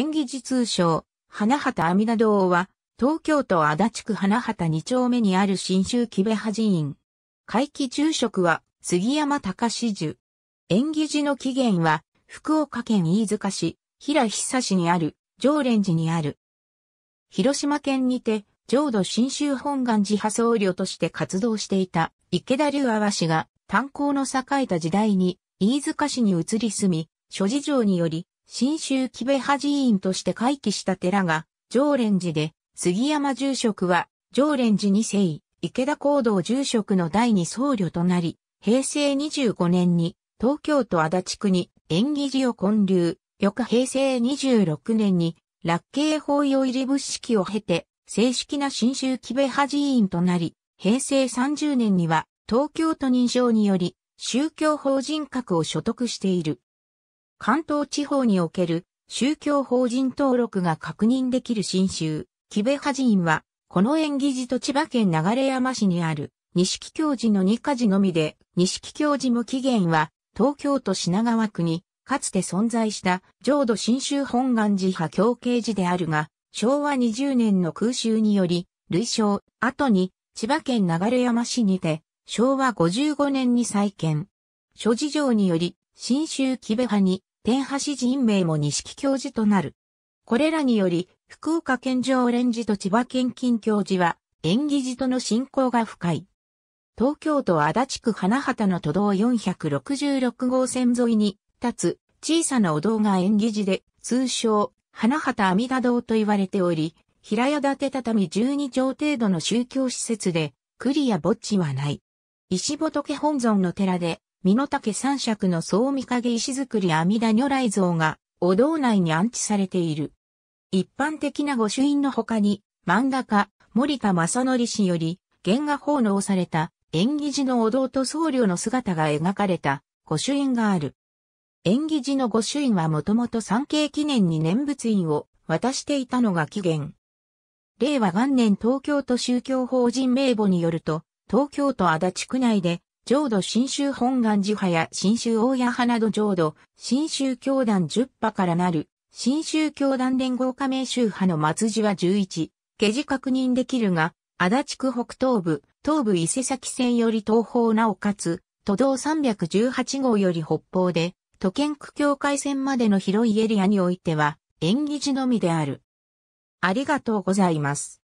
演技時通称、花畑阿弥陀堂は、東京都足立区花畑2丁目にある新州木部派寺院。会期住職は、杉山隆樹。演技時の起源は、福岡県飯塚市、平久市にある、常連寺にある。広島県にて、浄土新州本願寺派僧侶として活動していた池田竜阿氏が炭鉱の栄えた時代に飯塚市に移り住み、諸事情により新州木部派寺院として回帰した寺が、常連寺で、杉山住職は、常連寺二世、池田行道住職の第二僧侶となり、平成25年に、東京都足立区に縁起寺を建立、翌平成26年に、落慶法要入り仏式を経て、正式な新州木部派寺院となり、平成30年には東京都認証により宗教法人格を所得している。関東地方における宗教法人登録が確認できる新州、木部派人は、この演技寺と千葉県流山市にある、西木教寺の二家寺のみで、西木教寺も起源は、東京都品川区に、かつて存在した浄土新州本願寺派教慶寺であるが、昭和20年の空襲により、類称、後に、千葉県流山市にて、昭和55年に再建。諸事情により、新州木部派に天橋人名も錦教授となる。これらにより、福岡県オレンジと千葉県近教授は、縁起寺との信仰が深い。東京都足立区花畑の都道466号線沿いに立つ小さなお堂が縁起寺で、通称、花畑阿弥陀堂と言われており、平屋建て畳12畳程度の宗教施設で、クリや墓地はない。石仏本尊の寺で、身の丈三尺の総御影石造り阿弥陀如来像が、お堂内に安置されている。一般的な御朱印の他に、漫画家、森田正則氏より、原画奉納された、縁起寺のお堂と僧侶の姿が描かれた、御朱印がある。縁起寺の御朱印はもともと産経記念に念仏印を渡していたのが起源。令和元年東京都宗教法人名簿によると、東京都足立区内で浄土真宗本願寺派や真宗大谷派など浄土、真宗教団10派からなる、新宗教団連合加盟宗派の末寺は11、下地確認できるが、足立区北東部、東部伊勢崎線より東方なおかつ、都道318号より北方で、都県区境界線までの広いエリアにおいては、縁起寺のみである。ありがとうございます。